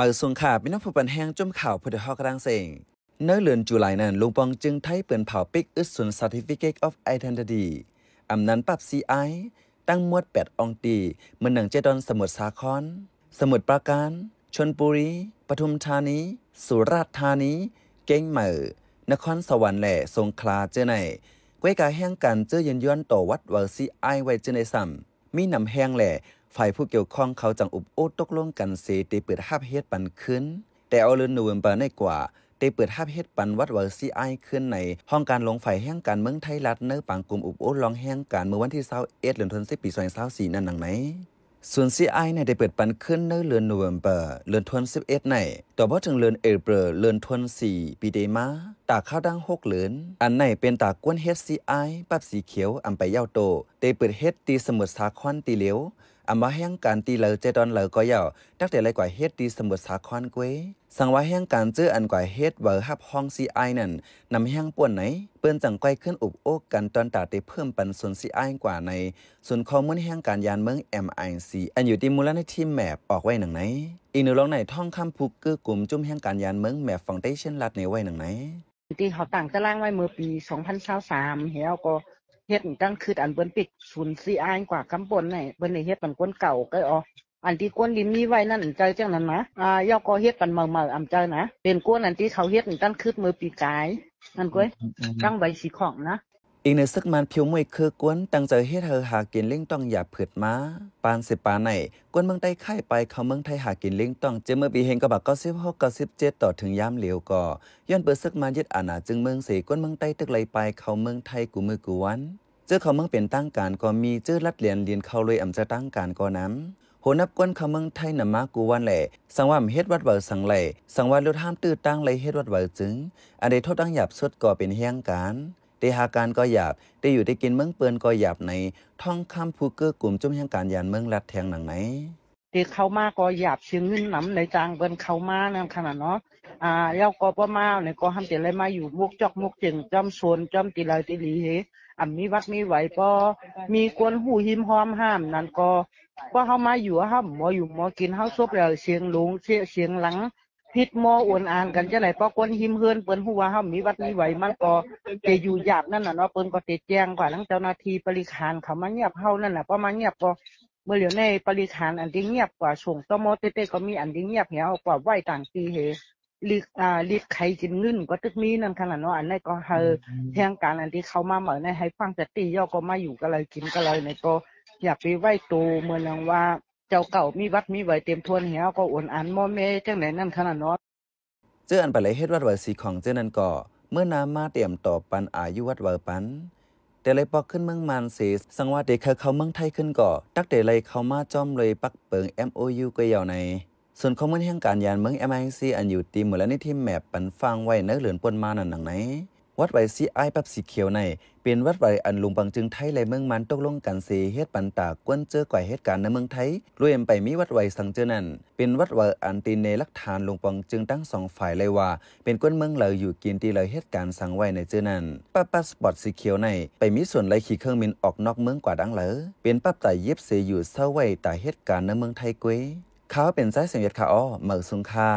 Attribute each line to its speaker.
Speaker 1: มาส่งข่าวพีน้องผู้ปันแห้งจมข่าวผุทธดฮอกรัางเสงเนื้อเลือนจุลายนั้นลุงปองจึงไทยเปิ่นเผาปิกอึดสุน Certificate of Identity อำนันปรับซีไอตั้งมวดแปดองตีเมืองหนังเจดอนสมุทรสาคร สมุทรปราการ ชนบุรี ปทุมธานีสุราษฎร์ธานีเก้งเหมอนครสวรรค์แหล่สงขลาเจอไหนก้วยกาแห้งกันเจอเย็นย้อนต่อวัดเวอร์ซีไอไว้เจอในซ้ำมีนำแห้งแหล่ฝ่ายผู้เกี่ยวข้องเขาจังอุบโอ้ตกลงกันเสตีเปิดห้าเฮ็ดปันขึ้น แต่เอาเลือนูนเวเอร์ในกว่าไดเปิดห้าเฮ็ดปันวัดเวอร์ซีไอขึ้นใน ห้องการลงฝ่ายแห่งการเมืองไทยรัฐเนื้อปังกลุ่มอุบโอ้ลองแห่งการเมื่อวันที่เศร้าเอ็ดเดือนธันวาคมปีสองพันสาสี่นั่นหนังไหนส่วนซีไอในได้เปิดปันขึ้นเนื้อเลือนโนเวเบอร์เลือนทวนสิบเอ็ดในต่อเพราะถึงเลือนเอเบอร์เลือนทวนสี่ปีเดมาตากข้าวดังหกเหลือนอันไหนเป็นตากกวนเฮ็ดซีไอปับสีเขียวอันไปเย้าโตไดเปิดเฮ็ดตีสมุดสาคนตีเหลียวอมาแห่งการตีเหลอเจดอนเหลอก็ยาวดักเตะไรกว่าเฮ็ดดีสมุทรสาคอนเกวสังว่าแห่งการเจออันกว่าเฮ็ดเบอร์ฮับห้องซีไอนั่นนำแห่งป่วนไหน เปิ้นจังไก้ขึ้นอุบโอกกันตอนตาได้เพิ่มปันส่วนซีไอกว่าใน ส่วนข้อมูลแห่งการยานเมือง MIC อันอยู่ที่มูลนิธิแมปออกไว้หนังไหนอีกหนูลองไหนท่องคำผูกกือกลุ่มจุ่มแห่งการยานเมืองแมปฟังได้เช่นรัดในไว้หนังไหนที่เขาตั้ง
Speaker 2: จะล่างไว้เมื่อปี2023แล้วก็เฮ็ดตั้งคืดอันเบิ้นปิดศูนย์ซีอายกว่าคำปนไหนเบิ้นในเฮ็ดมันก้นเก่าก็อ๋ออันที่ก้นดินมีไว้นั่นใจเจ้านั้นนะอ่าย่อก็เฮ็ดกันเมาเมาอำใจนะ เป็นก้นอันที่เขาเฮ็ดตั้งคืดมือปีกายนั่นก้อยตั้งใบสีของนะ
Speaker 1: อีกในซึกมันผิวมวยคือกวนตั้งใจเฮ็ดเธอหากินเล่งต้องอย่าเผือดมาปานสิปาไหนกวนเมืองใต้ไข่ไปเขาเมืองไทยหากินเล่งต้องเจเมื่อปีเฮงกะบัก้้าาสสิิบบหกกเเจ็ดต่อถึงยามเหลียวก่อย้อนเปิดซึกมันยึดอาณาจึงเมืองเสกวนเมืองใต้ตึกไหลไปเขาเมืองไทยกูมือกูวัน เจ้าเขาเมืองเป็นตั้งการก็มีเจ้ารัดเหรียญเรียนเขาเลยอำจะตั้งการก็นำโหนับกวนเขาเมืองไทยนำมากูวันแหล่สังว่าเฮ็ดวัดเบาสังไหลสังว่าลดห้ามตื้อตั้งไหลเฮ็ดวัดเบาจึงอันใดโทษตั้งหยาบสุดก่อเป็นเฮีงการตีหาการก็หยาบตีอยู่ได้กินเมืองเปิอนก็หยาบในท่องคำผู้เกื้อกลุ่มจุ่มแห่งการยานเมืองรัดแทงหนังไหน
Speaker 2: ตีเขามาก็หยาบเชียงเงินน้ำในจางเบินเขามานั่นขนาดเนาะอ่าเล้าก็ประมาเนี่ยก็ทำาตะไรมาอยู่มุกจอกมุกจึงจอมชวนจอมตีลายตีหลีเฮอ่ำมีวัดมีไหวปอมีกวนหูหิมห้อมห้าม นั่นก็ก็เข้ามาอยู่ห้ามหมออยู่หมอกินเข้าซบแล้วเสียงลุงเสียงหลังพิษมออวนอ่านกันจะไหนปอกวนหิมเฮือนเปิ้นหัวเ้ามีวัดนี้ไหวมันก็เกอยู่หยาบนั่นน่ะเนาะเปิ้นก็เตแจ้งกว่าทั้งเจ้าหน้าที่บริขารเขามาเงียบเฮานั่นน่ะเพราะมานเงียบก็เมื่อเหลียวในบริขารอันที่เงียบกว่าส่งตอมอเตเตก็มีอันที่เงียบเหี่ยวกว่าไหวต่างตีเฮลีกอ่าลิกไข่จินเงินก็ตึกมีนั่นขนาดเนาะอันนี้ก็เฮอแทงการอันที่เขามาเหมือนในให้ฟังแต่ตีย่อก็มาอยู่ก็เลยกินก็เลยในก็อยากไปไหวตูเมืองว่าเจ้าเก่ามีวัดมีไหวเต็มทวนเหวก็อ่อนอันมอเมจังไหนนั่นขนาดเนาะ
Speaker 1: เจ้าอันไปเลยเฮ็ดวัดไหวสีของเจ้านั้นก็เมื่อนามาเตรียมต่อปันอายุวัดไหวปัน แต่เลยปอกขึ้นเมืองมันเสสังว่าเด็กเขาเขาเมืองไทยขึ้นก่อตักเดเลยเขามาจอมเลยปักเปิง MOU ก็ยาวใน ส่วนข้อมูลแห่งการยานเมือง MIC อันอยู่ตีเหมือและนิทีมแมปปันฟังไว้เนื้อเหลือนปนมาหนังไหนวัดไววซีไอปับสีเขียวในเป็นวัดไววอันลุงปังจึงไทยในเมืองมันตกลงกันเสเฮ็ดปันตากวนเจอก่อยเหตุการณ์ในเมืองไทยรวมไปมีวัดไววสังเจอนั่นเป็นวัดไหวอันตีนในลักฐานลุงปังจึงตั้งสองฝ่ายเลยว่าเป็นกวนเมืองเหลาอยู่กินตีเลยเหตุการณ์สังไว้ในเจอนั่นปั๊บปับสปอร์ตสีเขียวในไปมีส่วนไรขี่เครื่องมินออกนอกเมืองกว่าดังเหลอเป็นปั๊บแต่เย็บเสอยู่เศร้าไว้แต่เหตุการณ์ในเมืองไทยกกวยเขาเป็นสายเสียงเวียดขาอ้อเมือสุงค่า